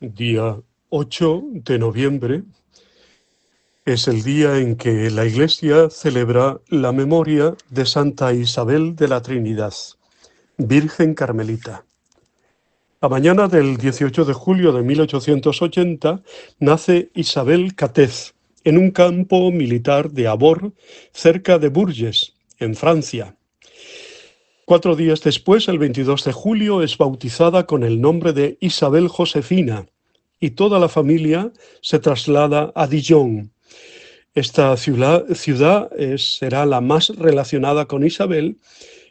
día 8 de noviembre, es el día en que la Iglesia celebra la memoria de Santa Isabel de la Trinidad, Virgen Carmelita. La mañana del 18 de julio de 1880 nace Isabel Catez en un campo militar de Abor, cerca de Bourges, en Francia. Cuatro días después, el 22 de julio, es bautizada con el nombre de Isabel Josefina y toda la familia se traslada a Dijon. Esta ciudad, será la más relacionada con Isabel.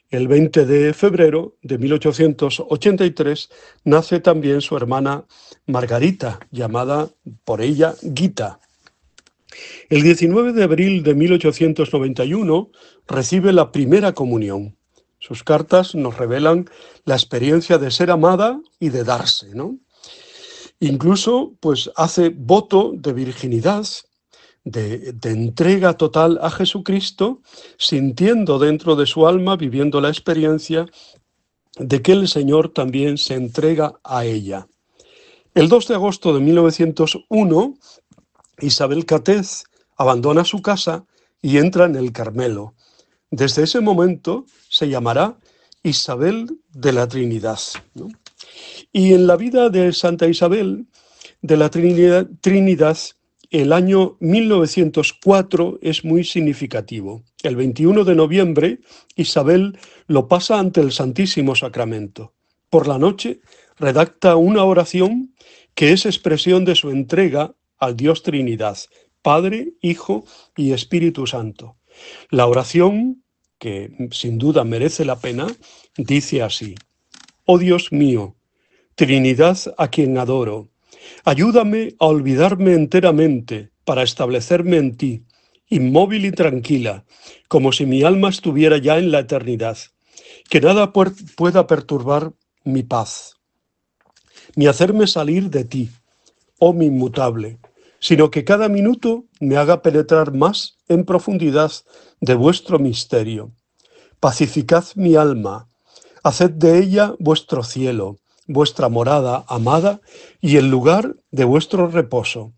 El 20 de febrero de 1883 nace también su hermana Margarita, llamada por ella Guita. El 19 de abril de 1891 recibe la primera comunión. Sus cartas nos revelan la experiencia de ser amada y de darse, ¿no? Incluso, pues, hace voto de virginidad, de, de entrega total a Jesucristo, sintiendo dentro de su alma, viviendo la experiencia de que el Señor también se entrega a ella. El 2 de agosto de 1901, Isabel Catez abandona su casa y entra en el Carmelo. Desde ese momento se llamará Isabel de la Trinidad. Y en la vida de Santa Isabel de la Trinidad, Trinidad, el año 1904 es muy significativo. El 21 de noviembre, Isabel lo pasa ante el Santísimo Sacramento. Por la noche, redacta una oración que es expresión de su entrega al Dios Trinidad, Padre, Hijo y Espíritu Santo. La oración, que sin duda merece la pena, dice así, Oh Dios mío, Trinidad a quien adoro, ayúdame a olvidarme enteramente para establecerme en ti, inmóvil y tranquila, como si mi alma estuviera ya en la eternidad, que nada pueda perturbar mi paz, ni hacerme salir de ti, oh mi inmutable sino que cada minuto me haga penetrar más en profundidad de vuestro misterio. Pacificad mi alma, haced de ella vuestro cielo, vuestra morada amada y el lugar de vuestro reposo.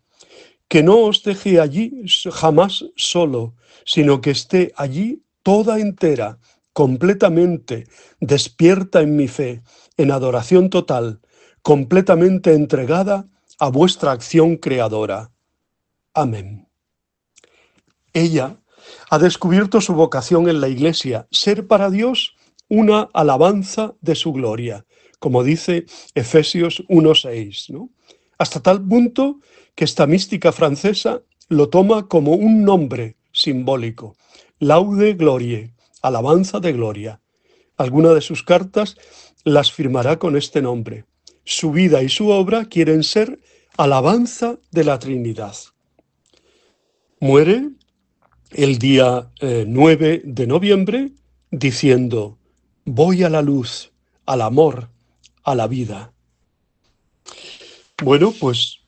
Que no os deje allí jamás solo, sino que esté allí toda entera, completamente, despierta en mi fe, en adoración total, completamente entregada a vuestra acción creadora. Amén. Ella ha descubierto su vocación en la Iglesia, ser para Dios una alabanza de su gloria, como dice Efesios 1.6, ¿no? hasta tal punto que esta mística francesa lo toma como un nombre simbólico, laude glorie, alabanza de gloria. Alguna de sus cartas las firmará con este nombre. Su vida y su obra quieren ser alabanza de la Trinidad muere el día 9 eh, de noviembre diciendo, voy a la luz, al amor, a la vida. Bueno, pues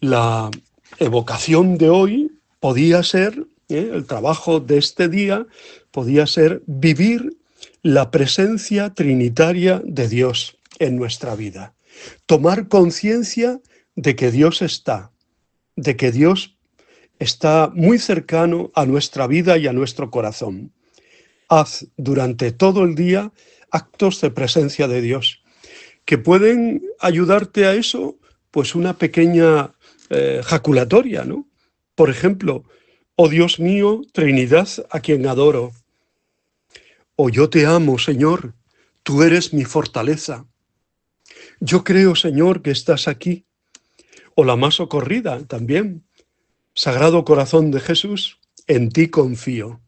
la evocación de hoy podía ser, eh, el trabajo de este día podía ser vivir la presencia trinitaria de Dios en nuestra vida, tomar conciencia de que Dios está, de que Dios está muy cercano a nuestra vida y a nuestro corazón. Haz durante todo el día actos de presencia de Dios que pueden ayudarte a eso, pues una pequeña eh, jaculatoria, ¿no? Por ejemplo, oh Dios mío, Trinidad a quien adoro, o oh, yo te amo, Señor, tú eres mi fortaleza. Yo creo, Señor, que estás aquí. O la más socorrida también. Sagrado Corazón de Jesús, en ti confío.